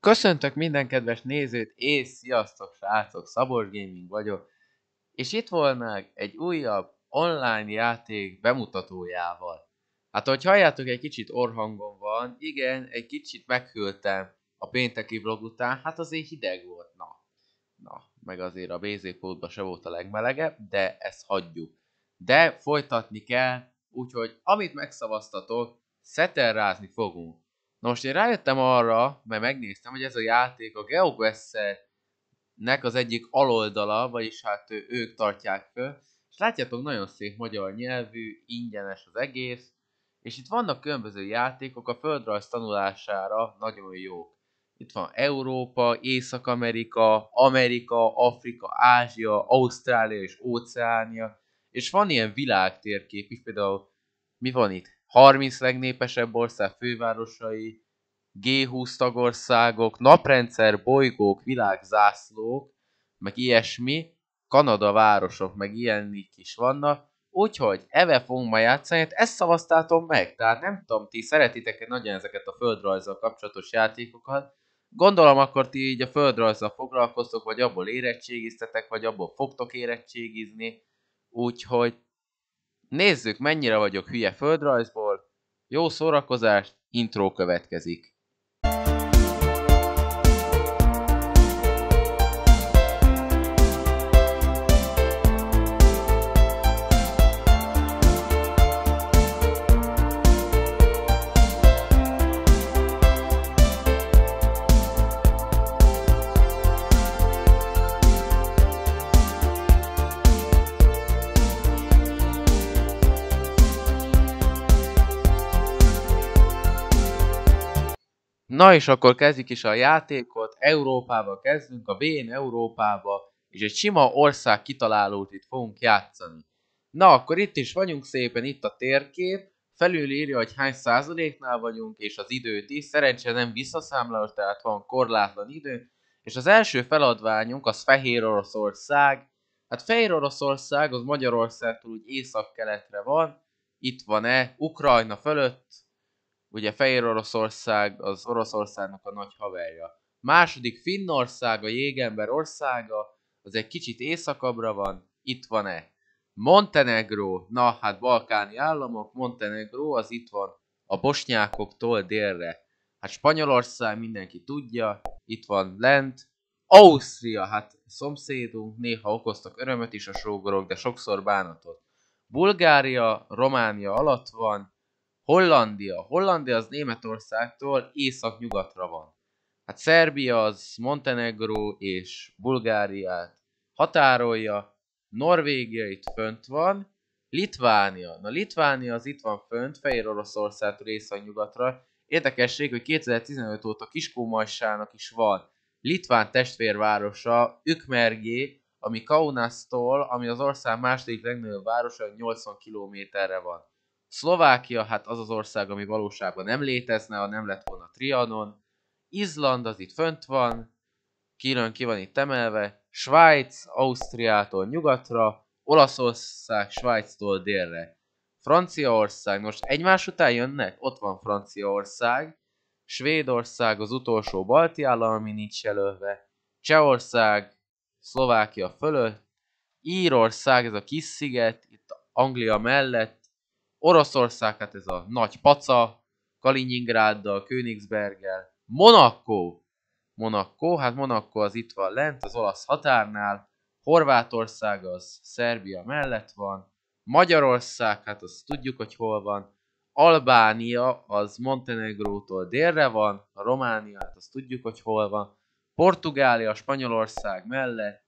Köszöntök minden kedves nézőt, és sziasztok srácok, Szabor Gaming vagyok, és itt volnánk egy újabb online játék bemutatójával. Hát ahogy halljátok, egy kicsit orhangom van, igen, egy kicsit meghűltem a pénteki vlog után, hát azért hideg volt, na. Na, meg azért a BZ kódba se volt a legmelegebb, de ezt hagyjuk. De folytatni kell, úgyhogy amit megszavaztatok, szeterrázni fogunk. Na most én rájöttem arra, mert megnéztem, hogy ez a játék a geoquest nek az egyik aloldala, vagyis hát ő, ők tartják föl, és látjátok, nagyon szép magyar nyelvű, ingyenes az egész, és itt vannak különböző játékok a földrajz tanulására nagyon jók. Itt van Európa, Észak-Amerika, Amerika, Afrika, Ázsia, Ausztrália és Óceánia, és van ilyen világtérkép is, például mi van itt? 30 legnépesebb ország fővárosai, G20 tagországok, naprendszer, bolygók, világzászlók, meg ilyesmi, Kanada városok, meg ilyenik is vannak, úgyhogy eve fogunk ma játszani, hát ezt szavaztátom meg, tehát nem tudom, ti szeretitek -e nagyon ezeket a földrajzzal kapcsolatos játékokat, gondolom akkor ti így a földrajzzal foglalkoztok, vagy abból érettségiztetek, vagy abból fogtok érettségizni, úgyhogy nézzük mennyire vagyok hülye földrajzból, jó szórakozást, intro következik. Na és akkor kezdjük is a játékot, Európába kezdünk, a Vén Európába, és egy sima ország kitalálót itt fogunk játszani. Na akkor itt is vagyunk szépen, itt a térkép, felül írja, hogy hány százaléknál vagyunk, és az időt is, szerencsére nem visszaszámlás, tehát van korlátlan idő, és az első feladványunk az Fehér Oroszország, hát Fehér Oroszország az Magyarországtól úgy észak-keletre van, itt van-e, Ukrajna fölött, ugye Fehér Oroszország az Oroszországnak a nagy haverja. Második Finnország, a jégember országa, az egy kicsit északabbra van, itt van-e? Montenegro, na hát balkáni államok, Montenegro az itt van a bosnyákoktól délre. Hát Spanyolország mindenki tudja, itt van lent. Ausztria, hát szomszédunk, néha okoztak örömet is a sógorok, de sokszor bánatot. Bulgária, Románia alatt van, Hollandia. Hollandia az Németországtól észak-nyugatra van. Hát Szerbia az Montenegro és Bulgáriát határolja, Norvégia itt fönt van, Litvánia. Na Litvánia az itt van fönt, Fehér Oroszországtól észak-nyugatra. Érdekesség, hogy 2015 óta Kiskómajsának is van litván testvérvárosa, Ükmergé, ami Kaunasztól, ami az ország második legnagyobb városa, 80 kilométerre van. Szlovákia, hát az az ország, ami valóságban nem létezne, ha nem lett volna Trianon. Izland, az itt fönt van, külön ki van itt emelve. Svájc, Ausztriától nyugatra, Olaszország, Svájctól délre. Franciaország, most egymás után jönnek? Ott van Franciaország. Svédország az utolsó balti állam, ami nincs jelölve. Csehország, Szlovákia fölött. Írország, ez a kis sziget, itt Anglia mellett. Oroszország, hát ez a nagy paca, Kaliningráddal, Königsberggel, Monaco, Monaco, hát Monaco az itt van lent, az olasz határnál, Horvátország az Szerbia mellett van, Magyarország, hát azt tudjuk, hogy hol van, Albánia az Montenegrótól délre van, a Románia, hát azt tudjuk, hogy hol van, Portugália, Spanyolország mellett,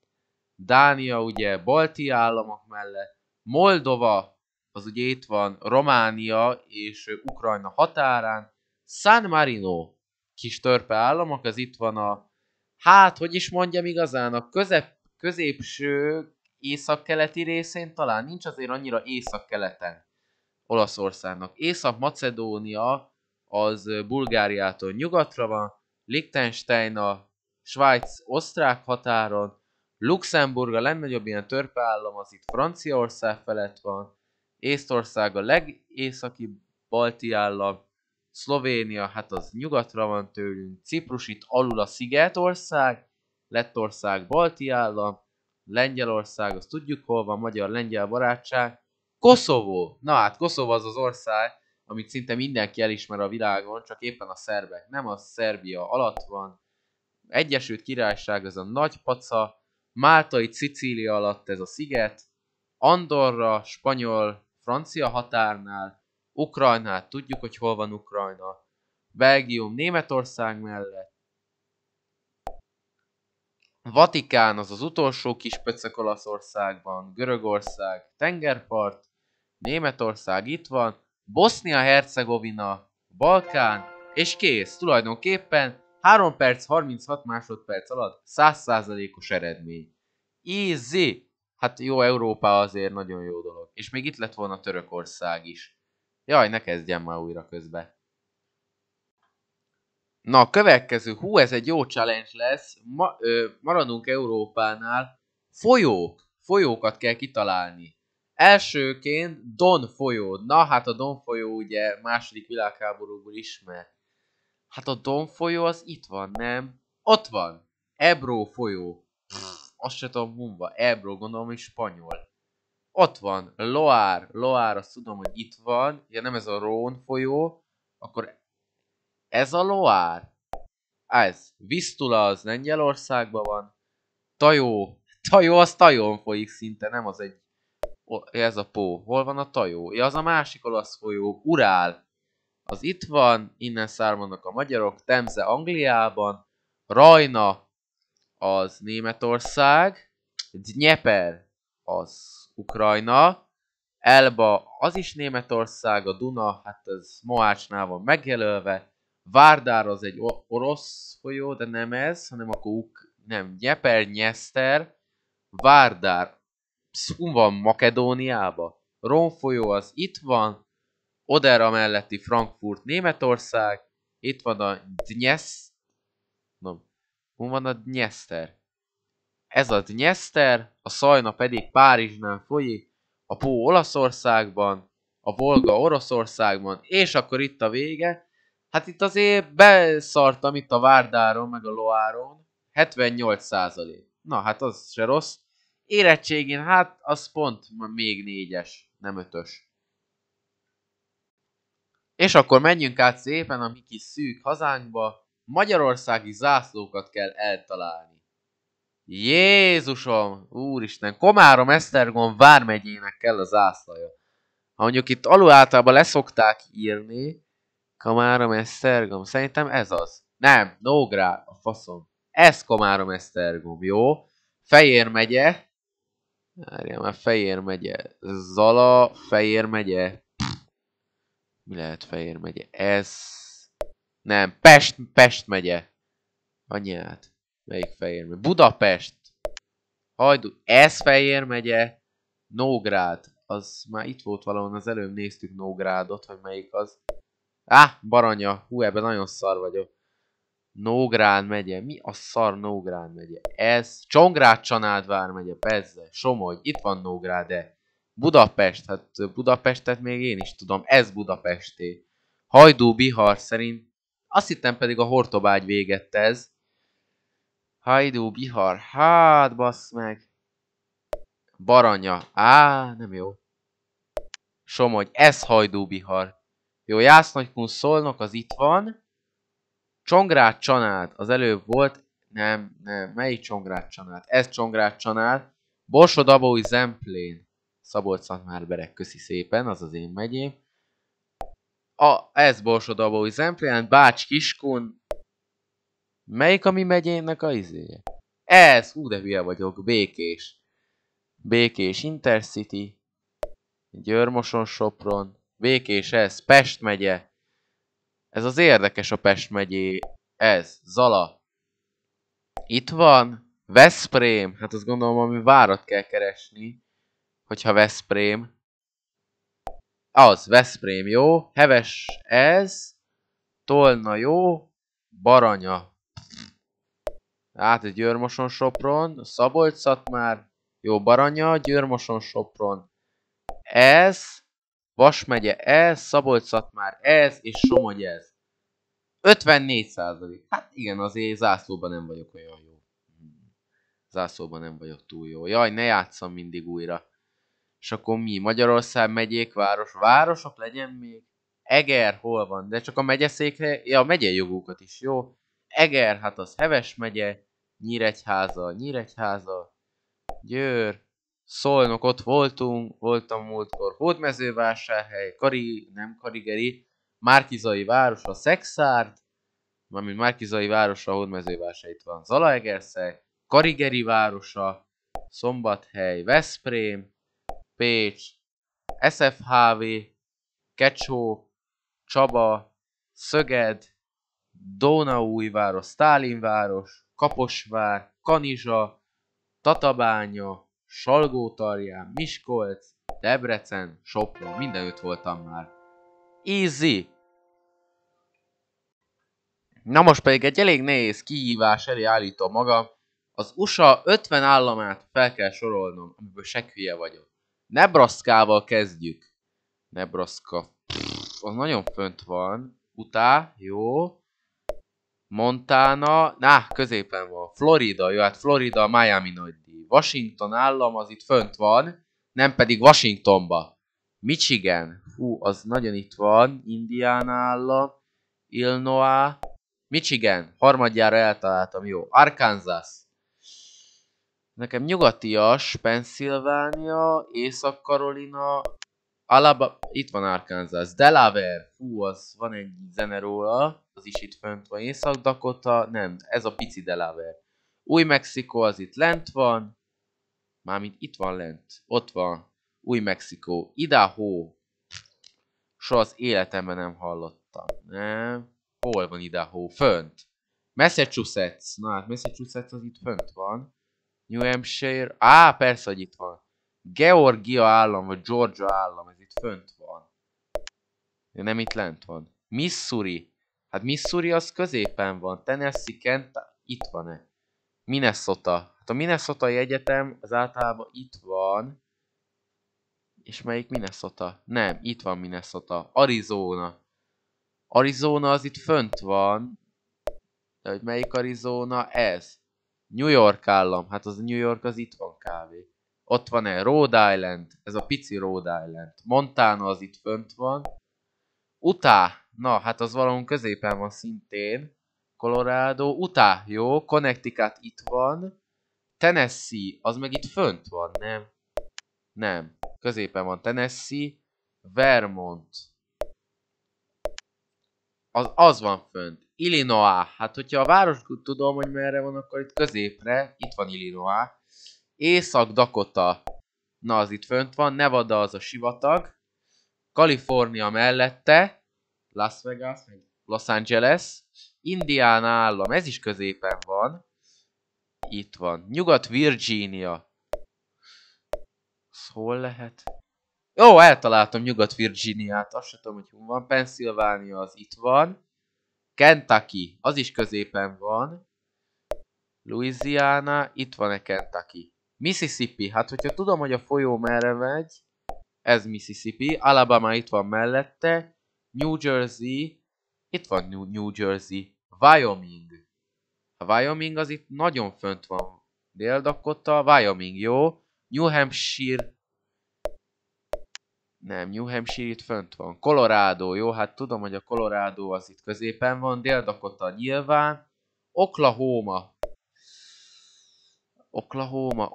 Dánia ugye balti államok mellett, Moldova az ugye itt van Románia és Ukrajna határán, San Marino kis törpe államok, az itt van a, hát, hogy is mondjam igazán, a közep, középső északkeleti részén talán nincs azért annyira északkeleten Olaszországnak. Észak-Macedónia az Bulgáriától nyugatra van, Liechtenstein a Svájc-osztrák határon, Luxemburg a legnagyobb ilyen törpeállam, az itt Franciaország felett van, Észtország a legészaki balti állam, Szlovénia, hát az nyugatra van tőlünk, Ciprus itt alul a Szigetország, Lettország balti állam, Lengyelország, azt tudjuk hol van, magyar-lengyel barátság, Koszovó, na hát Koszovó az az ország, amit szinte mindenki elismer a világon, csak éppen a szerbek, nem a Szerbia alatt van, Egyesült Királyság, ez a nagy paca, Máltai Szicília alatt ez a sziget, Andorra, spanyol francia határnál, Ukrajnát tudjuk, hogy hol van Ukrajna, Belgium, Németország mellett, Vatikán az az utolsó kis pöcök Olaszországban, Görögország, tengerpart, Németország itt van, Bosznia-Hercegovina, Balkán, és kész. Tulajdonképpen 3 perc 36 másodperc alatt 100%-os eredmény. Easy! hát jó, Európa azért nagyon jó dolog. És még itt lett volna Törökország is. Jaj, ne kezdjem már újra közbe. Na, a következő, hú, ez egy jó challenge lesz. Ma, ö, maradunk Európánál. Folyók. Folyókat kell kitalálni. Elsőként Don folyó. Na, hát a Don folyó ugye második világháborúból ismert. Hát a Don folyó az itt van, nem? Ott van. Ebro folyó. Pff azt se tudom, Mumba, Ebro, gondolom, hogy spanyol. Ott van, Loár, Loár, azt tudom, hogy itt van, ja nem ez a Rón folyó, akkor ez a Loár. Ez, Visztula az Lengyelországban van, Tajó, Tajó az Tajón folyik szinte, nem az egy, ez a Pó. Hol van a Tajó? Ja, az a másik olasz folyó, Urál. Az itt van, innen származnak a magyarok, Temze Angliában, Rajna, az Németország, Dnieper az Ukrajna, Elba az is Németország, a Duna, hát ez Moácsnál van megjelölve, Várdár az egy orosz folyó, de nem ez, hanem a Kuk, nem, Dnieper, Nyeszter, Várdár, Szum van Makedóniába, Rón folyó az itt van, Odera melletti Frankfurt, Németország, itt van a Dnieszter, Hol van a Dnyeszter? Ez a Dnyeszter, a Szajna pedig Párizsnál folyik, a Pó Olaszországban, a Volga Oroszországban, és akkor itt a vége. Hát itt azért beszartam itt a Várdáron, meg a Loáron. 78 százalék. Na, hát az se rossz. Érettségén, hát az pont még négyes, nem ötös. És akkor menjünk át szépen a mi kis szűk hazánkba, magyarországi zászlókat kell eltalálni. Jézusom, úristen, Komárom Esztergom vármegyének kell a zászlaja. Ha mondjuk itt alul általában leszokták írni, Komárom Esztergom, szerintem ez az. Nem, Nógrád, a faszom. Ez Komárom Esztergom, jó? Fejér megye. Várjál már, Fejér megye. Zala, Fejér megye. Pff. Mi lehet Fejér megye? Ez nem, Pest, Pest megye. Anyát. Melyik fehér megye? Budapest. Hajdu, Ez fehér megye. Nógrád. Az már itt volt valahol, az előbb néztük Nógrádot, hogy melyik az. Á, ah, Baranya. Hú, ebben nagyon szar vagyok. Nógrád megye. Mi a szar Nógrád megye? Ez. Csongrád Csanádvár megye. Bezze. Somogy. Itt van Nógrád, de. Budapest. Hát Budapestet még én is tudom. Ez Budapesté. Hajdú Bihar szerint azt hittem pedig a hortobágy végett ez. Hajdú, Bihar, hát bassz meg. Baranya, á, nem jó. Somogy, ez Hajdú, Bihar. Jó, Jásznagykun Szolnok, az itt van. Csongrád Csanád, az előbb volt. Nem, nem, melyik Csongrád Csanád? Ez Csongrád Csanád. Borsodabói Zemplén. Szabolcs berek, köszi szépen, az az én megyém a, ez Borsodabói Zemplén, Bács Kiskun. Melyik a mi megyének a izéje? Ez, hú de hülye vagyok, Békés. Békés Intercity, Győrmoson Sopron, Békés ez, Pest megye. Ez az érdekes a Pest megyé, ez, Zala. Itt van, Veszprém, hát azt gondolom, ami várat kell keresni, hogyha Veszprém. Az, Veszprém jó, Heves ez, Tolna jó, Baranya. Hát, Győrmoson Sopron, Szabolcs már jó Baranya, Győrmoson Sopron. Ez, Vas megye ez, Szabolcs már ez, és Somogy ez. 54 százalék. Hát igen, azért zászlóban nem vagyok olyan jó. Zászlóban nem vagyok túl jó. Jaj, ne játszam mindig újra és akkor mi, Magyarország megyék, város, városok legyen még, Eger hol van, de csak a megyeszékre, ja, a megye jogokat is, jó? Eger, hát az Heves megye, Nyíregyháza, Nyíregyháza, Győr, Szolnok, ott voltunk, voltam múltkor, Hódmezővásárhely, Kari, nem Karigeri, Márkizai város, a Szexárd, mármint Márkizai városa, Hódmezővásárhely itt van, Zalaegerszeg, Karigeri városa, Szombathely, Veszprém, Pécs, SFHV, Kecsó, Csaba, Szöged, Dónaújváros, Stálinváros, Kaposvár, Kanizsa, Tatabánya, Salgótarján, Miskolc, Debrecen, Sopron, mindenütt voltam már. Easy! Na most pedig egy elég nehéz kihívás elé állítom magam. Az USA 50 államát fel kell sorolnom, amiből se hülye vagyok. Nebraska-val kezdjük. Nebraska. Pff, az nagyon fönt van. Utá, jó. Montana, na, középen van. Florida, jó, hát Florida, Miami nagy díj. Washington állam az itt fönt van, nem pedig Washingtonba. Michigan, hú, az nagyon itt van. Indiana állam, Illinois, Michigan, harmadjára eltaláltam, jó. Arkansas, Nekem nyugatias, Pennsylvania, Észak-Karolina, Alaba, itt van Arkansas, Delaware, fú, az van egy zene róla, az is itt fönt van, Észak-Dakota, nem, ez a pici Delaware. új mexiko az itt lent van, mármint itt van lent, ott van, új mexiko Idaho, soha az életemben nem hallottam, nem, hol van Idaho, fönt, Massachusetts, na hát Massachusetts az itt fönt van, New Hampshire. Á, persze, hogy itt van. Georgia állam, vagy Georgia állam, ez itt fönt van. De nem itt lent van. Missouri. Hát Missouri az középen van. Tennessee, kent, Itt van-e? Minnesota. Hát a minnesota egyetem az általában itt van. És melyik Minnesota? Nem, itt van Minnesota. Arizona. Arizona az itt fönt van. De hogy melyik Arizona ez? New York állam, hát az New York az itt van kávé. Ott van el Rhode Island, ez a pici Rhode Island. Montana az itt fönt van. Utah, na hát az valahol középen van szintén. Colorado, Utah, jó. Connecticut itt van. Tennessee, az meg itt fönt van, nem? Nem. Középen van Tennessee. Vermont, az, az van fönt. Illinois. Hát, hogyha a város tudom, hogy merre van, akkor itt középre, itt van Illinois. Észak-Dakota. Na, az itt fönt van. Nevada az a sivatag. Kalifornia mellette. Las Vegas, Los Angeles. Indiana állam, ez is középen van. Itt van. Nyugat-Virginia. hol szóval lehet? Jó, eltaláltam Nyugat-Virginiát, azt sem tudom, hogy hol van. Pennsylvania az itt van. Kentucky, az is középen van. Louisiana, itt van-e Kentucky? Mississippi, hát hogyha tudom, hogy a folyó merre megy, ez Mississippi. Alabama itt van mellette. New Jersey, itt van New, New Jersey. Wyoming. A Wyoming az itt nagyon fönt van. Dél-Dakota, Wyoming, jó. New Hampshire, nem, New Hampshire itt fönt van. Colorado, jó, hát tudom, hogy a Colorado az itt középen van, Dél-Dakota nyilván. Oklahoma. Oklahoma,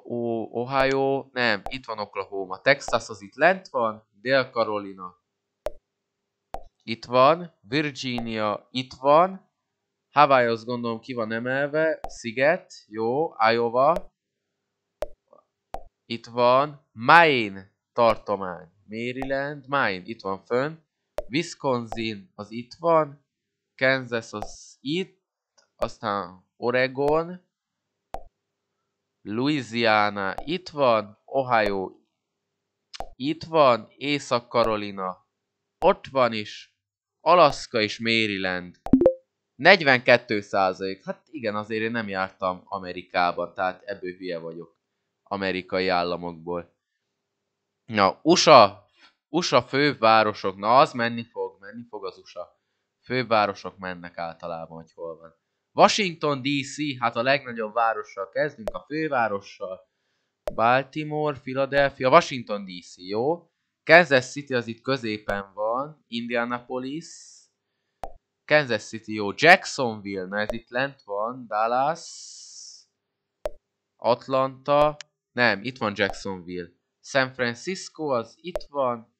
Ohio, nem, itt van Oklahoma. Texas az itt lent van, Dél-Carolina. Itt van, Virginia itt van. Hawaii azt gondolom ki van emelve, Sziget, jó, Iowa. Itt van, Maine tartomány. Maryland, Maine itt van fönn, Wisconsin az itt van, Kansas az itt, aztán Oregon, Louisiana itt van, Ohio itt van, Észak-Karolina ott van is, Alaska és Maryland. 42 százalék. Hát igen, azért én nem jártam Amerikában, tehát ebből hülye vagyok. Amerikai államokból. Na, USA, USA fővárosok, na az menni fog, menni fog az USA. Fővárosok mennek általában, hogy hol van. Washington DC, hát a legnagyobb várossal kezdünk, a fővárossal. Baltimore, Philadelphia, Washington DC, jó? Kansas City az itt középen van, Indianapolis, Kansas City, jó, Jacksonville, na ez itt lent van, Dallas, Atlanta, nem, itt van Jacksonville. San Francisco az itt van,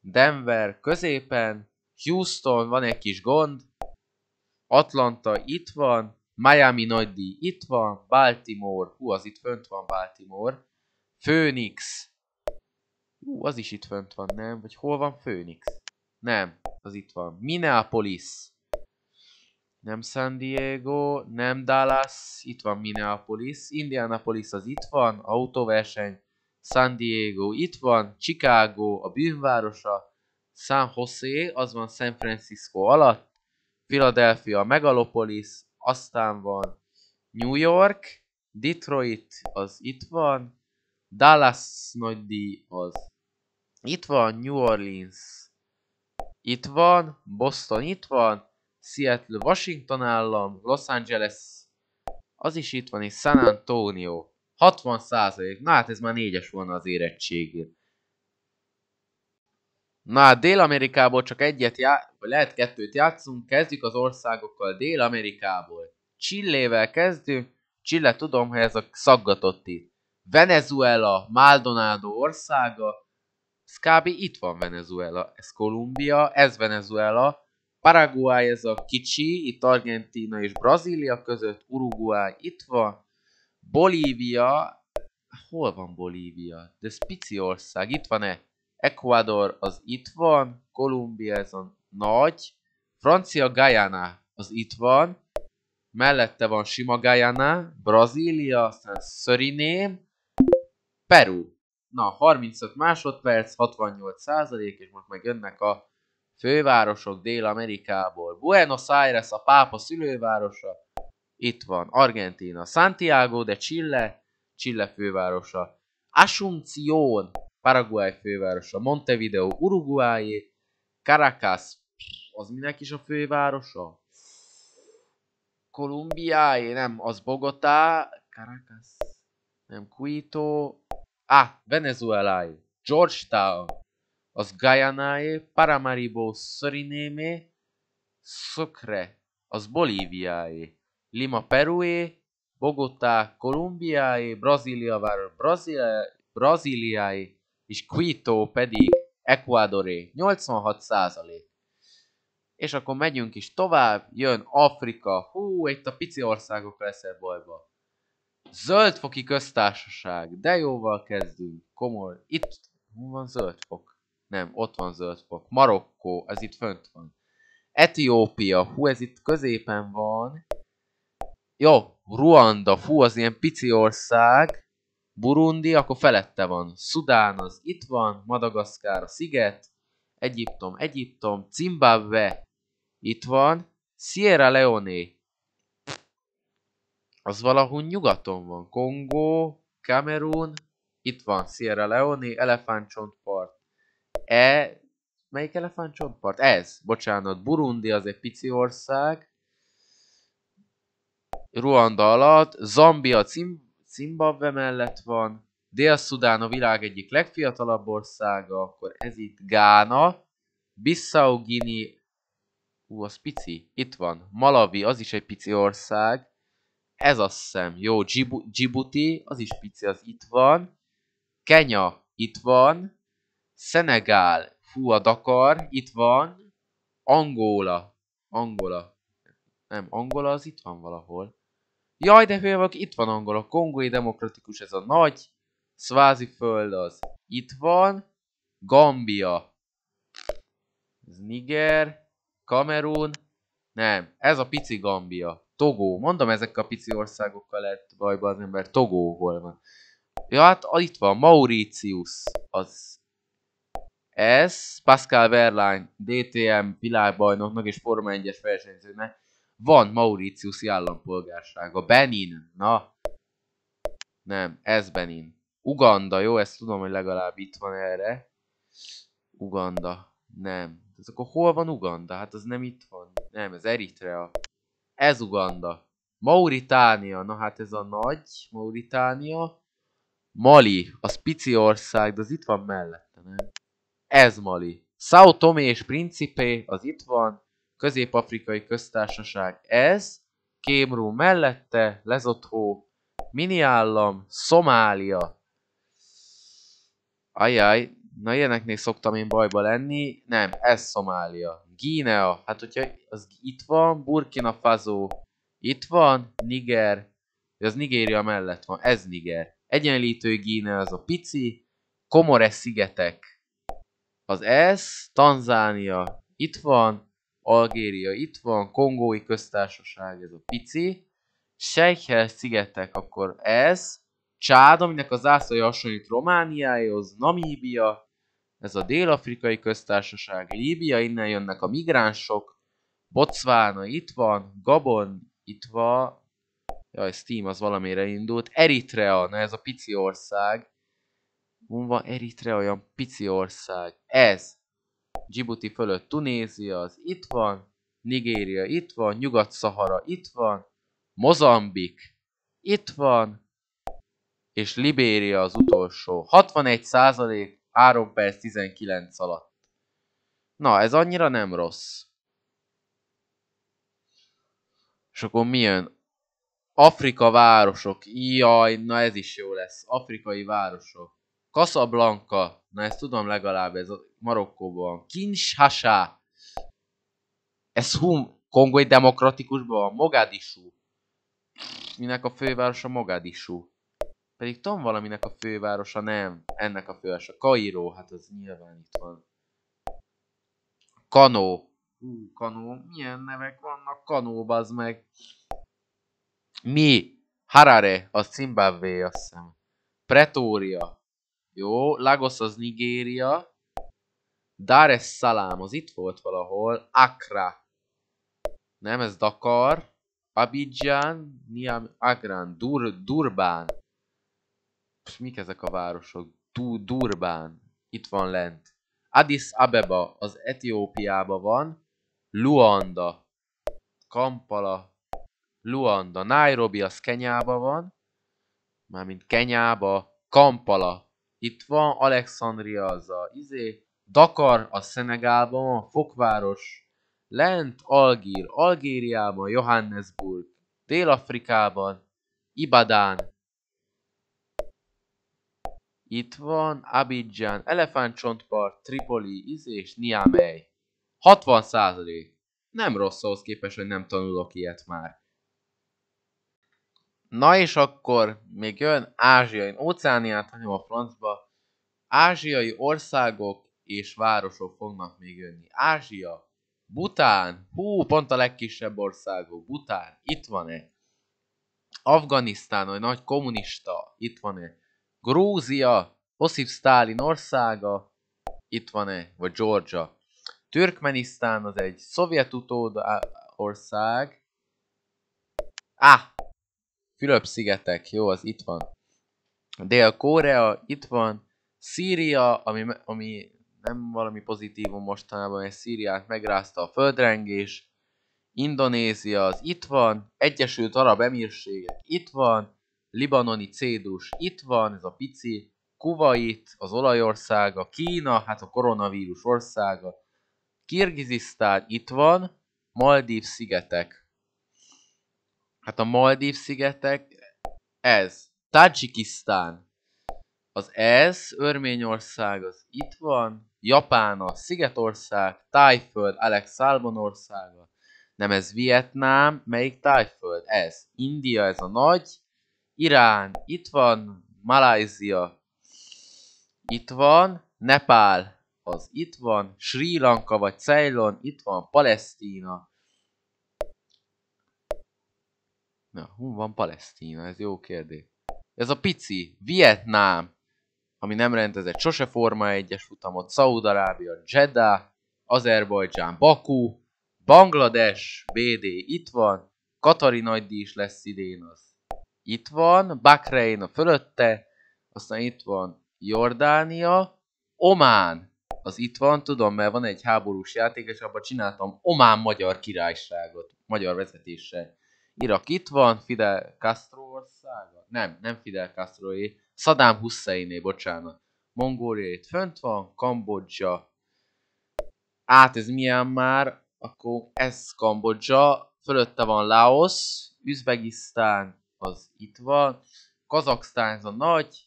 Denver középen, Houston van egy kis gond, Atlanta itt van, Miami díj itt van, Baltimore, hú, az itt fönt van Baltimore, Phoenix, hú, az is itt fönt van, nem? Vagy hol van Phoenix? Nem, az itt van. Minneapolis, nem San Diego, nem Dallas, itt van Minneapolis, Indianapolis az itt van, autóverseny, San Diego itt van, Chicago a bűnvárosa, San Jose, az van San Francisco alatt, Philadelphia a megalopolis, aztán van New York, Detroit az itt van, Dallas díj az itt van, New Orleans itt van, Boston itt van, Seattle Washington állam, Los Angeles az is itt van, és San Antonio. 60 százalék. Na hát ez már négyes volna az érettségén. Na hát Dél-Amerikából csak egyet, já- vagy lehet kettőt játszunk. Kezdjük az országokkal Dél-Amerikából. Csillével kezdünk. Csille tudom, hogy ez a szaggatott itt. Venezuela, Maldonado országa. Ez kb. itt van Venezuela. Ez Kolumbia, ez Venezuela. Paraguay ez a kicsi, itt Argentina és Brazília között, Uruguay itt van, Bolívia, hol van Bolívia? De ez pici ország, itt van-e? Ecuador az itt van, Kolumbia ez a nagy, Francia Guyana az itt van, mellette van sima Guyana, Brazília, aztán Suriname, Peru. Na, 35 másodperc, 68 százalék, és most meg jönnek a fővárosok Dél-Amerikából. Buenos Aires a pápa szülővárosa, itt van Argentina, Santiago de Chile, Chile fővárosa, Asunción, Paraguay fővárosa, Montevideo, Uruguay, Caracas, az minek is a fővárosa? Kolumbiáé, nem, az Bogotá, Caracas, nem, Quito, ah, Venezuela, Georgetown, az Guyanáé, Paramaribo, Suriname, Sucre, az Bolíviáé. Lima Perué, Bogotá Kolumbiáé, Brazília vár Brazíliáé, és Quito pedig Ecuadoré. 86 százalék. És akkor megyünk is tovább, jön Afrika, hú, itt a pici országok leszel bajba. Zöldfoki köztársaság, de jóval kezdünk, komoly. Itt van zöldfok? Nem, ott van zöldfok. Marokkó, ez itt fönt van. Etiópia, hú, ez itt középen van jó, Ruanda, fú, az ilyen pici ország. Burundi, akkor felette van. Szudán az itt van, Madagaszkár a sziget, Egyiptom, Egyiptom, Zimbabwe itt van, Sierra Leone az valahol nyugaton van, Kongó, Kamerun, itt van Sierra Leone, elefántcsontpart. E, melyik elefántcsontpart? Ez, bocsánat, Burundi az egy pici ország, Ruanda alatt, Zambia Cim Zimbabwe mellett van, Dél-Szudán a világ egyik legfiatalabb országa, akkor ez itt Gána, Bissau, Gini, ú, az pici, itt van, Malawi, az is egy pici ország, ez azt hiszem, jó, Djibouti, az is pici, az itt van, Kenya, itt van, Szenegál, fú, a Dakar, itt van, Angola, Angola, nem, Angola az itt van valahol. Jaj, de hülye vagyok, itt van angol, a kongói demokratikus, ez a nagy, szvázi föld az. Itt van, Gambia. Ez Niger, Kamerun, nem, ez a pici Gambia. Togó, mondom, ezek a pici országokkal lett bajban az ember, Togó hol van. Ja, hát ah, itt van, Mauritius, az ez, Pascal Verlaine, DTM világbajnoknak és Forma 1-es versenyzőnek van Mauritiusi állampolgársága. Benin, na. Nem, ez Benin. Uganda, jó? Ezt tudom, hogy legalább itt van erre. Uganda. Nem. Ez akkor hol van Uganda? Hát az nem itt van. Nem, ez Eritrea. Ez Uganda. Mauritánia, na hát ez a nagy Mauritánia. Mali, az pici ország, de az itt van mellette, nem? Ez Mali. Sao Tomé és Principe, az itt van. Közép-Afrikai Köztársaság ez, Kémró mellette, Lezotho, mini állam, Szomália. Ajaj, na ilyeneknél szoktam én bajba lenni. Nem, ez Szomália. Gínea, hát hogyha az itt van, Burkina Faso, itt van, Niger, az Nigéria mellett van, ez Niger. Egyenlítő Gínea az a pici, Komore szigetek, az ez, Tanzánia, itt van, Algéria itt van, Kongói köztársaság, ez a pici, Sejhel szigetek, akkor ez, Csád, aminek az ászai hasonlít Romániához, Namíbia, ez a Dél-Afrikai Köztársaság, Líbia, innen jönnek a migránsok, Botswana itt van, Gabon itt van, jaj, Steam az valamire indult, Eritrea, na ez a pici ország, van Eritrea olyan pici ország, ez, Djibouti fölött Tunézia az itt van, Nigéria itt van, Nyugat-Szahara itt van, Mozambik itt van, és Libéria az utolsó. 61 százalék 3 perc 19 alatt. Na, ez annyira nem rossz. És akkor mi jön? Afrika városok. Jaj, na ez is jó lesz. Afrikai városok. Casablanca, na ezt tudom legalább, ez a Marokkóban. Kinshasa, ez hum, Kongói Demokratikusban van, Mogadishu. Minek a fővárosa Mogadishu. Pedig tudom valaminek a fővárosa, nem. Ennek a fővárosa. Kairó, hát az nyilván itt van. Kanó. Hú, Kanó. Milyen nevek vannak? Kanó, bazd meg. Mi? Harare, a Zimbabwe, azt hiszem. Pretória. Jó, Lagos az Nigéria. Dar es Salaam, az itt volt valahol. Accra. Nem, ez Dakar. Abidjan, Niam, Agran, Dur, Durban. Most mik ezek a városok? Du, Durban. Itt van lent. Addis Abeba, az Etiópiában van. Luanda. Kampala. Luanda. Nairobi, az Kenyában van. Mármint Kenyába. Kampala. Itt van Alexandria az a izé, Dakar a Szenegálban van, Fokváros, Lent Algír, Algériában, Johannesburg, Dél-Afrikában, Ibadán. Itt van Abidjan, Elefántcsontpart, Tripoli, Izé és Niamey. 60 százalék. Nem rossz ahhoz képest, hogy nem tanulok ilyet már. Na és akkor még jön Ázsia. Én óceániát hagyom a francba. Ázsiai országok és városok fognak még jönni. Ázsia, Bután, hú, pont a legkisebb országok. Bután, itt van-e? Afganisztán, vagy nagy kommunista, itt van-e? Grúzia, Oszip Sztálin országa, itt van-e? Vagy Georgia. Türkmenisztán az egy szovjet utód ország. Ah, Fülöp-szigetek, jó, az itt van. Dél-Korea, itt van. Szíria, ami, ami nem valami pozitívum mostanában, mert Szíriát megrázta a földrengés. Indonézia az itt van, Egyesült Arab Emírségek itt van, Libanoni Cédus itt van, ez a pici, Kuwait, az olajországa, Kína, hát a koronavírus országa, Kirgizisztán itt van, Maldív szigetek Hát a Maldív-szigetek, ez. Tajikisztán, az ez, Örményország az itt van, Japán a Szigetország, Tájföld, Alex Salmon országa, nem ez Vietnám, melyik Tájföld? Ez. India, ez a nagy, Irán, itt van, Malajzia, itt van, Nepál, az itt van, Sri Lanka vagy Ceylon, itt van, Palesztína, Na, hol van Palesztina? Ez jó kérdés. Ez a pici, Vietnám, ami nem rendezett sose Forma 1-es futamot, Szaúd-Arábia, Jeddah, Azerbajdzsán, Baku, Banglades, BD itt van, Katari nagydíj is lesz idén az. Itt van, Bakrein a fölötte, aztán itt van Jordánia, Omán, az itt van, tudom, mert van egy háborús játék, és abban csináltam Omán magyar királyságot, magyar vezetéssel. Irak itt van, Fidel Castro országa? Nem, nem Fidel Castro, Castroé, Saddam Husseiné, bocsánat. Mongólia itt fönt van, Kambodzsa. Át ez milyen már? Akkor ez Kambodzsa, fölötte van Laos, Üzbegisztán az itt van, Kazaksztán ez a nagy,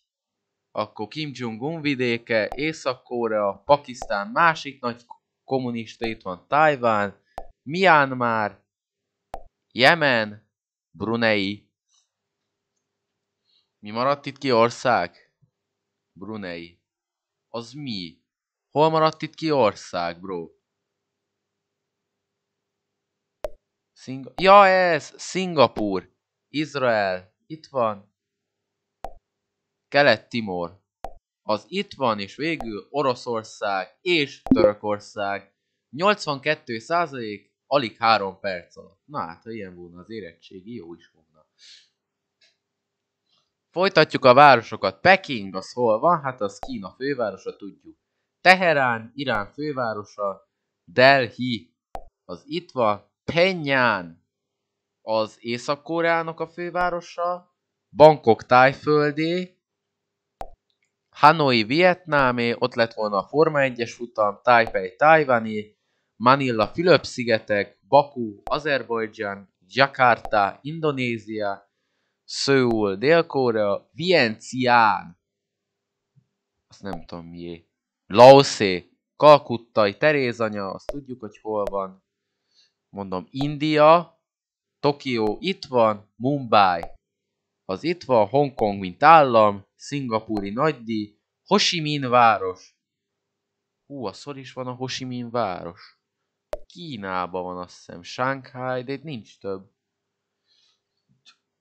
akkor Kim Jong-un vidéke, Észak-Korea, Pakisztán másik nagy kommunista, itt van Tajván, Myanmar, Jemen, Brunei. Mi maradt itt ki ország? Brunei. Az mi? Hol maradt itt ki ország, bro? Szing ja, ez! Szingapúr! Izrael! Itt van! Kelet-Timor. Az itt van, és végül Oroszország és Törökország. 82% százalék alig három perc alatt. Na hát, ha ilyen volna az érettségi, jó is volna. Folytatjuk a városokat. Peking az hol van? Hát az Kína fővárosa, tudjuk. Teherán, Irán fővárosa, Delhi az itt van, Penyán, az észak a fővárosa, Bangkok tájföldé, Hanoi Vietnámé, ott lett volna a Forma 1-es futam, Taipei Taiwani. Manila, Fülöp-szigetek, Baku, Azerbajdzsán, Jakarta, Indonézia, Szöul, Dél-Korea, Vientián, azt nem tudom mié, Laosé, Kalkuttai, Terézanya, azt tudjuk, hogy hol van. Mondom, India, Tokió itt van, Mumbai, az itt van, Hongkong, mint állam, szingapúri nagydíj, Ho Chi Minh város. Hú, a szor is van a Ho Chi Minh város. Kínában van azt hiszem, Shanghai, de itt nincs több.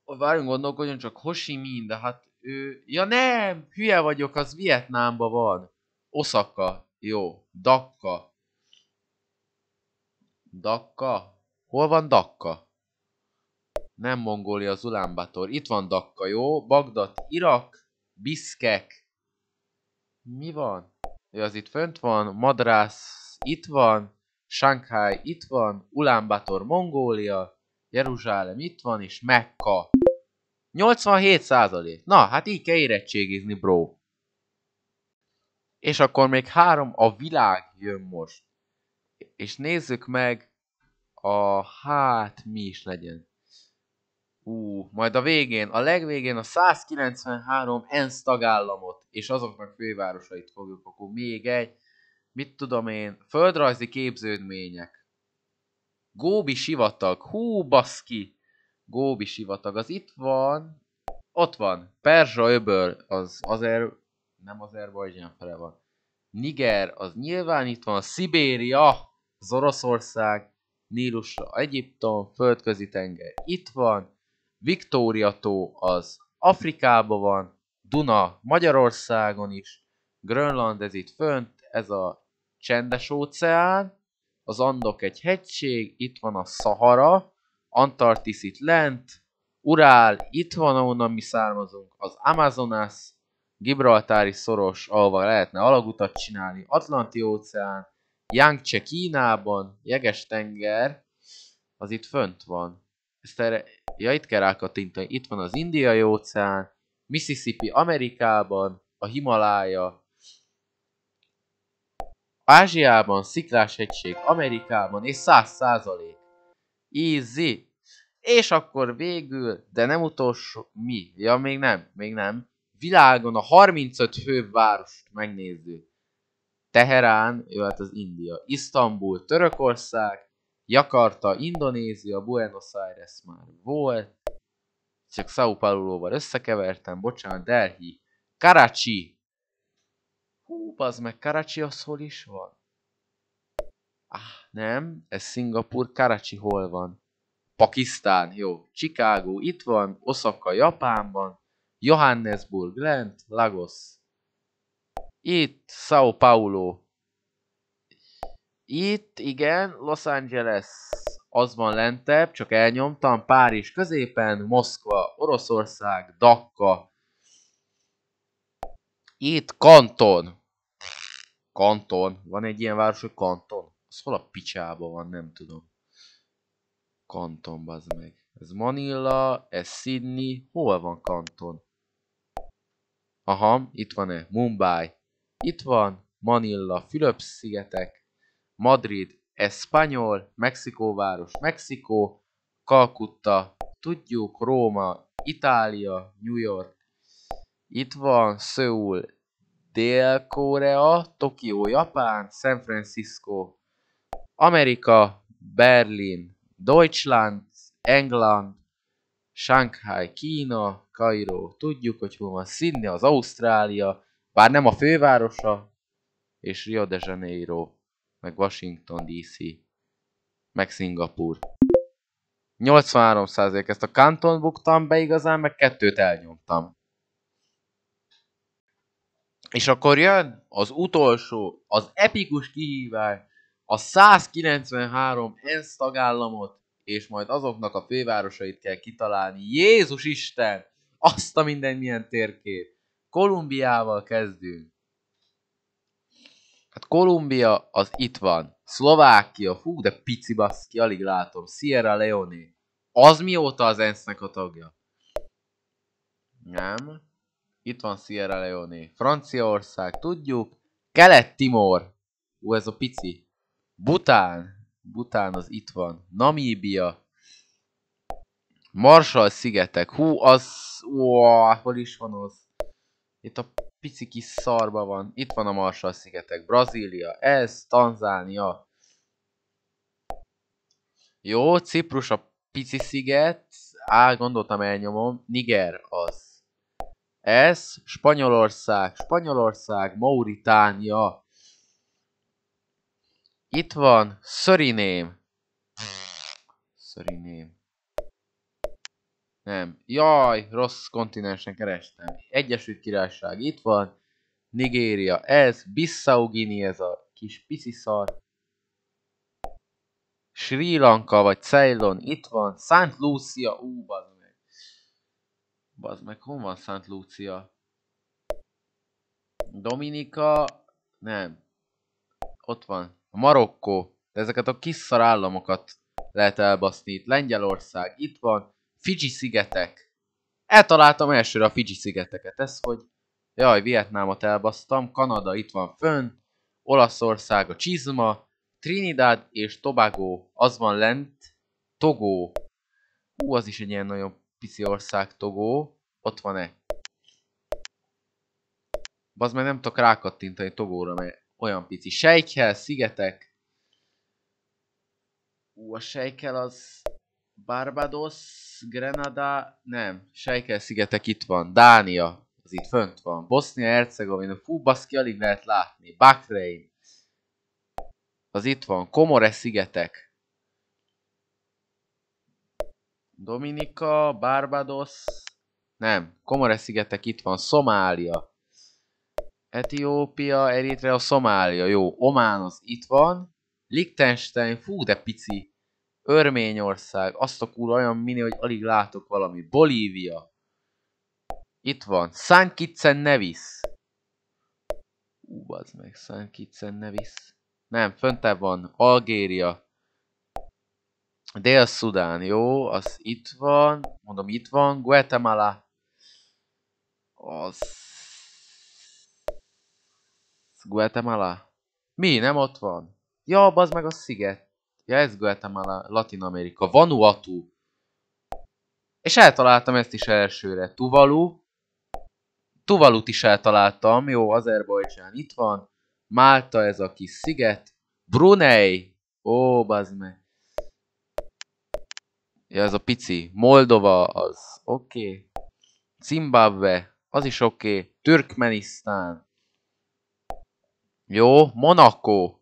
Várjunk gondolkodjon csak Ho Chi Minh, de hát ő... Ja nem! Hülye vagyok, az Vietnámban van. Osaka. Jó. Dakka. Dakka? Hol van Dakka? Nem Mongólia, az Itt van Dakka, jó? Bagdad, Irak, Biszkek. Mi van? Ő az itt fönt van. Madrász itt van. Shanghai itt van, Ulaanbaatar Mongólia, Jeruzsálem itt van, és Mekka. 87 százalék. Na, hát így kell érettségizni, bro. És akkor még három, a világ jön most. És nézzük meg a hát mi is legyen. Ú, majd a végén, a legvégén a 193 ENSZ tagállamot és azoknak fővárosait fogjuk, akkor még egy, mit tudom én, földrajzi képződmények. Góbi sivatag, hú baszki, Góbi sivatag, az itt van, ott van, Perzsa öböl, az azer, nem Azerbajdzsán fele van. Niger, az nyilván itt van, Szibéria, az Oroszország, Nílusra, Egyiptom, földközi tenger, itt van, Viktória tó, az Afrikában van, Duna Magyarországon is, Grönland ez itt fönt, ez a csendes óceán, az Andok egy hegység, itt van a Szahara, Antarktisz itt lent, Urál, itt van, ahonnan mi származunk, az Amazonas, Gibraltári szoros, ahova lehetne alagutat csinálni, Atlanti óceán, Yangtze Kínában, jeges tenger, az itt fönt van. Ezt erre, ja, itt kell rákatintani, itt van az Indiai óceán, Mississippi Amerikában, a Himalája, Ázsiában sziklás hegység, Amerikában, és száz százalék. Easy. És akkor végül, de nem utolsó, mi? Ja, még nem, még nem. Világon a 35 fő város megnézzük. Teherán, jó, hát az India, Isztambul, Törökország, Jakarta, Indonézia, Buenos Aires már volt, csak São Paulo-val összekevertem, bocsánat, Delhi, Karachi, Hú, az meg, Karachi az hol is van? Ah, nem, ez Szingapur, Karachi hol van? Pakisztán, jó. Chicago itt van, Osaka Japánban, Johannesburg lent, Lagos. Itt, São Paulo. Itt, igen, Los Angeles az van lentebb, csak elnyomtam, Párizs középen, Moszkva, Oroszország, Dakka. Itt Kanton. Kanton. Van egy ilyen város, hogy Kanton. Az hol a picsába van, nem tudom. Kanton, bazd meg. Ez Manila, ez Sydney. Hol van Kanton? Aha, itt van-e? Mumbai. Itt van. Manila, Fülöp-szigetek. Madrid, Espanyol, Mexikóváros, Mexikó, Kalkutta, tudjuk, Róma, Itália, New York. Itt van Seoul, Dél-Korea, Tokió, Japán, San Francisco, Amerika, Berlin, Deutschland, England, Shanghai, Kína, Kairó, tudjuk, hogy hol van színni az Ausztrália, bár nem a fővárosa, és Rio de Janeiro, meg Washington DC, meg Szingapur. 83% ezt a kanton buktam be igazán, meg kettőt elnyomtam. És akkor jön az utolsó, az epikus kihívás, a 193 ENSZ tagállamot, és majd azoknak a fővárosait kell kitalálni. Jézus Isten! Azt a minden milyen térkép! Kolumbiával kezdünk. Hát Kolumbia az itt van. Szlovákia, fú, de pici baszki, alig látom. Sierra Leone. Az mióta az ENSZ-nek a tagja? Nem. Itt van Sierra Leone. Franciaország, tudjuk. Kelet-Timor. Ú, ez a pici. Bután. Bután az itt van. Namíbia. Marshall-szigetek. Hú, az... Ó, hol is van az? Itt a pici kis szarba van. Itt van a Marshall-szigetek. Brazília. Ez, Tanzánia. Jó, Ciprus a pici sziget. Á, gondoltam elnyomom. Niger az ez Spanyolország, Spanyolország, Mauritánia. Itt van Szöriném. Szöriném. Nem. Jaj, rossz kontinensen kerestem. Egyesült Királyság itt van. Nigéria, ez. Bissau ez a kis pici szar. Sri Lanka vagy Ceylon, itt van. Saint Lucia, ú, bazd Bazd meg, hon van Szent Lúcia? Dominika... Nem. Ott van. A Marokkó. De ezeket a kis szar államokat lehet elbaszni. Itt Lengyelország. Itt van. Fidzsi szigetek. Eltaláltam elsőre a Fidzsi szigeteket. Ez hogy... Jaj, Vietnámot elbasztam. Kanada itt van fönn. Olaszország a csizma. Trinidad és Tobago az van lent. Togó. Hú, az is egy ilyen nagyon pici ország Togó. Ott van-e? Bazd meg nem tudok rákattintani Togóra, mert olyan pici. Sejkhel, szigetek. Ú, a Sejkhel az... Barbados, Grenada, nem, Sejkel szigetek itt van, Dánia, az itt fönt van, bosnia hercegovina fú baszki, alig lehet látni, Bakrein, az itt van, Komore szigetek, Dominika, Barbados, nem, Komore-szigetek itt van, Szomália, Etiópia, Eritrea, Szomália, jó, Omán az itt van, Liechtenstein, fú de pici, Örményország, azt a kurva olyan mini, hogy alig látok valami, Bolívia, itt van, San Kitsen Nevis, ú, az meg, San Kitsen Nevis, nem, föntebb van, Algéria, Dél-Szudán, jó, az itt van, mondom itt van, Guatemala, az Guatemala? Mi, nem ott van? Ja, az meg a sziget. Ja, ez Guatemala, Latin Amerika. Vanuatu. És eltaláltam ezt is elsőre. Tuvalu. Tuvalut is eltaláltam. Jó, Azerbajdzsán itt van. Málta ez a kis sziget. Brunei. Ó, bazd meg. Ja, ez a pici. Moldova, az oké. Okay. Zimbabwe, az is oké. Okay. Türkmenisztán. Jó, Monaco.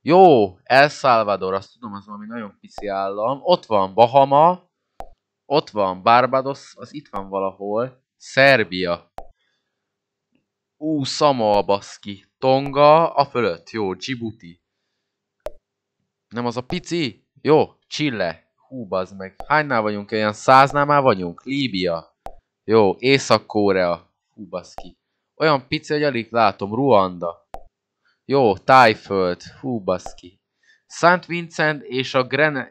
Jó, El Salvador, azt tudom, az valami nagyon pici állam. Ott van Bahama, ott van Barbados, az itt van valahol. Szerbia. Ú, Samoa baszki. Tonga, a fölött, jó, Djibouti. Nem az a pici? Jó, Chile. Hú, bazd meg. Hánynál vagyunk? Olyan száznál már vagyunk? Líbia. Jó, Észak-Korea. Hú, ki. Olyan pici, hogy alig látom. Ruanda. Jó, Tájföld. Hú, ki. Saint Vincent és a Gren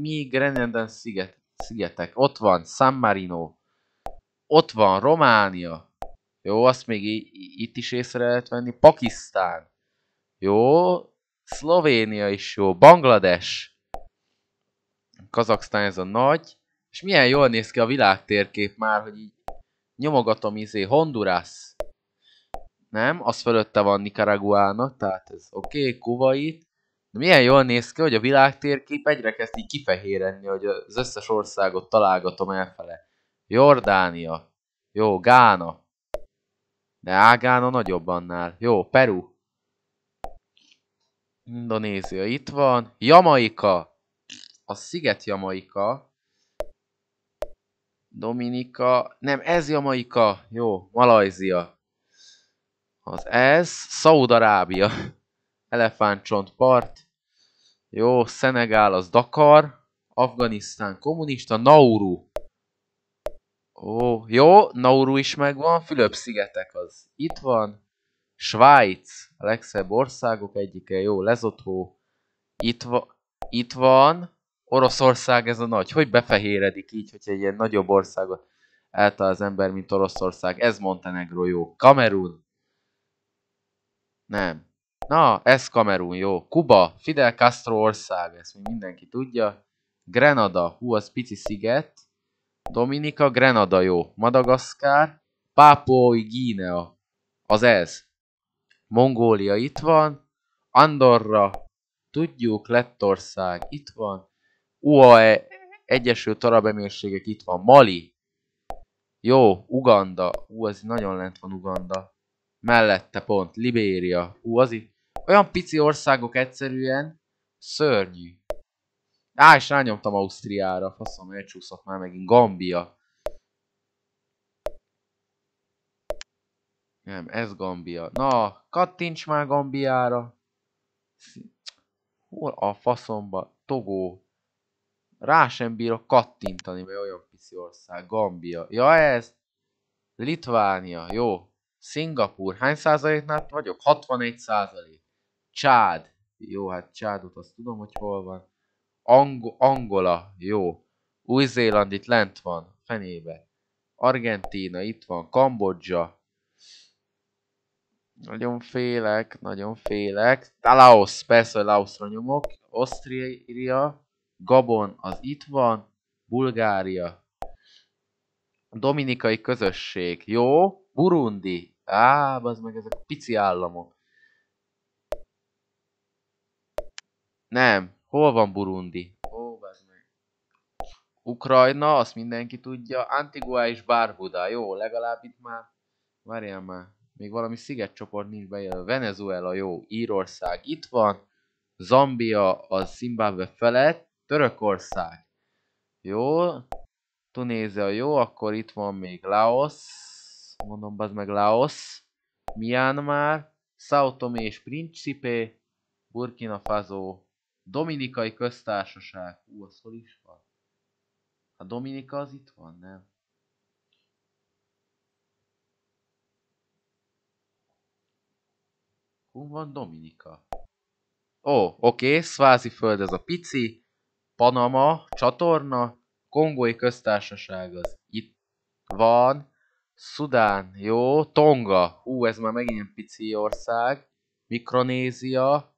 mi Grenenden sziget szigetek. Ott van San Marino. Ott van Románia. Jó, azt még itt is észre lehet venni. Pakisztán. Jó. Szlovénia is jó. Banglades. Kazaksztán ez a nagy, és milyen jól néz ki a világtérkép már, hogy így nyomogatom izé, Honduras. Nem, az fölötte van Nicaraguának, tehát ez oké, okay, Kuwait. De milyen jól néz ki, hogy a világtérkép egyre kezd így kifehérenni, hogy az összes országot találgatom elfele. Jordánia. Jó, Gána. De Ágána nagyobb annál. Jó, Peru. Indonézia itt van. Jamaika a Sziget Jamaika, Dominika, nem, ez Jamaika, jó, Malajzia. Az ez, Szaudarábia, Part, jó, Szenegál az Dakar, Afganisztán kommunista, Nauru. Ó, jó, Nauru is megvan, Fülöp-szigetek az itt van, Svájc, a legszebb országok egyike, jó, Lezotó, itt, va itt van, Oroszország ez a nagy, hogy befehéredik így, hogyha egy ilyen nagyobb országot által az ember, mint Oroszország. Ez Montenegro jó. Kamerun? Nem. Na, ez Kamerun jó. Kuba, Fidel Castro ország, ezt még mindenki tudja. Grenada, hú, az pici sziget. Dominika, Grenada jó. Madagaszkár, Pápuai Gínea, az ez. Mongólia itt van, Andorra, tudjuk, Lettország itt van, UAE, Egyesült Arab Emírségek, itt van Mali. Jó, Uganda. Ú, az nagyon lent van Uganda. Mellette pont Libéria. Ú, az itt. Olyan pici országok egyszerűen szörnyű. Á, és rányomtam Ausztriára. Faszom, elcsúszott már megint Gambia. Nem, ez Gambia. Na, kattints már Gambiára. Hol a faszomba? Togó. Rá sem bírok kattintani, mert olyan pici ország. Gambia. Ja ez? Litvánia. Jó. Szingapur. Hány százaléknál vagyok? 61 százalék. Csád. Jó, hát Csádot azt tudom, hogy hol van. Ang Angola. Jó. Új-Zéland itt lent van. Fenébe. Argentína itt van. Kambodzsa. Nagyon félek, nagyon félek. Laos, persze, hogy Laosra nyomok. Osztria, Gabon az itt van, Bulgária, Dominikai közösség, jó, Burundi, á, az meg ezek a pici államok. Nem, hol van Burundi? Ó, az meg. Ukrajna, azt mindenki tudja, Antigua és Barbuda, jó, legalább itt már, várjál már, még valami szigetcsoport nincs bejelölve. Venezuela jó, Írország itt van, Zambia az Zimbabwe felett, Törökország. Jó. Tunézia jó, akkor itt van még Laos. Mondom, az meg Laos. Myanmar. Sao Tomé és Principe. Burkina Faso. Dominikai köztársaság. Ú, az hol is van? A Dominika az itt van, nem? Hú, van Dominika. Ó, oké, okay, Szvázi föld ez a pici. Panama csatorna, Kongói köztársaság az itt van, Szudán, jó, Tonga, hú, ez már megint egy pici ország, Mikronézia,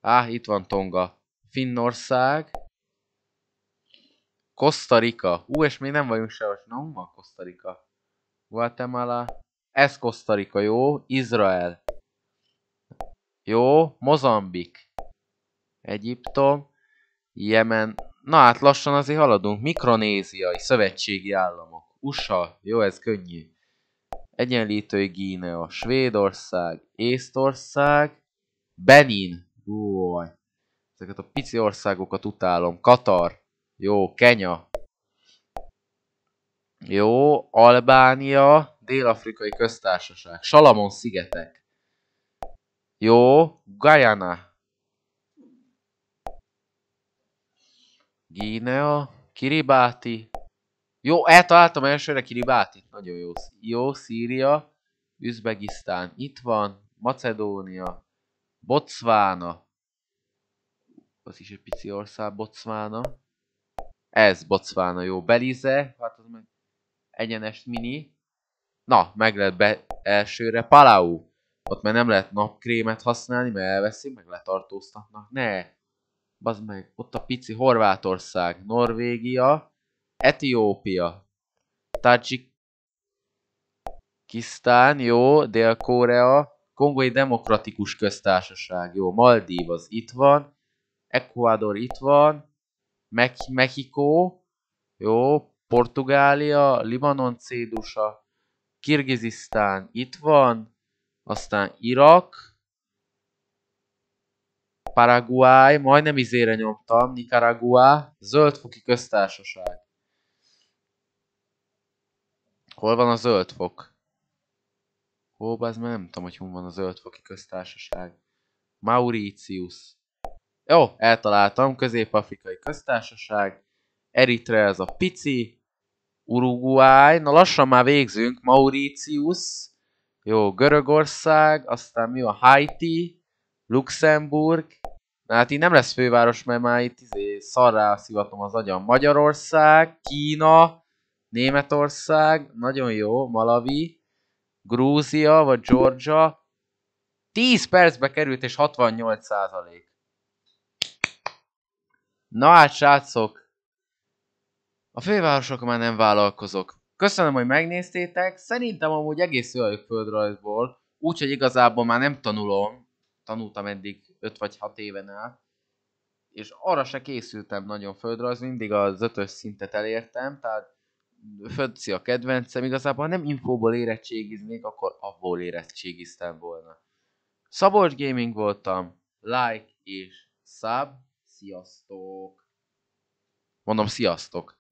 á, itt van Tonga, Finnország, Costa Rica, hú, és még nem vagyunk sehol, nem van Rica? Guatemala, ez Costa Rica jó, Izrael, jó, Mozambik, Egyiptom, Jemen. Na hát lassan azért haladunk. Mikronéziai szövetségi államok. USA. Jó, ez könnyű. Egyenlítői Gínea. Svédország. Észtország. Benin. Új. Ezeket a pici országokat utálom. Katar. Jó, Kenya. Jó, Albánia, Dél-Afrikai Köztársaság, Salamon szigetek. Jó, Guyana, Gínea, Kiribáti. Jó, eltaláltam elsőre Kiribati, Nagyon jó. Jó, Szíria, Üzbegisztán. Itt van, Macedónia, Botswana. Az is egy pici ország, Botswana. Ez Botswana, jó. Belize, hát az meg egyenest mini. Na, meg lehet be elsőre. Palau. Ott már nem lehet napkrémet használni, mert elveszik, meg letartóztatnak. Ne, Bazd meg, ott a pici Horvátország, Norvégia, Etiópia, Tajikisztán, jó, Dél-Korea, Kongói Demokratikus Köztársaság, jó, Maldív az itt van, Ecuador itt van, Mex Mexikó, jó, Portugália, Libanon cédusa, Kirgizisztán itt van, aztán Irak, Paraguay, majdnem izére nyomtam, Nicaragua, Zöldfoki Köztársaság. Hol van a Zöldfok? Hol, az már nem tudom, hogy hol van a Zöldfoki Köztársaság. Mauritius. Jó, eltaláltam, Közép-Afrikai Köztársaság. Eritrea ez a pici. Uruguay, na lassan már végzünk, Mauritius. Jó, Görögország, aztán mi a Haiti, Luxemburg, Na hát így nem lesz főváros, mert már itt izé szarrá szivatom az agyam. Magyarország, Kína, Németország, nagyon jó, Malawi, Grúzia vagy Georgia. 10 percbe került és 68 százalék. Na hát srácok, a fővárosok már nem vállalkozok. Köszönöm, hogy megnéztétek, szerintem amúgy egész jó a földrajzból, úgyhogy igazából már nem tanulom, tanultam eddig 5 vagy 6 éven át, és arra se készültem nagyon földre az mindig az ötös szintet elértem, tehát földszi a kedvencem, igazából ha nem infóból érettségiznék, akkor abból érettségiztem volna. Szabolcs Gaming voltam, like és sub, sziasztok! Mondom, sziasztok!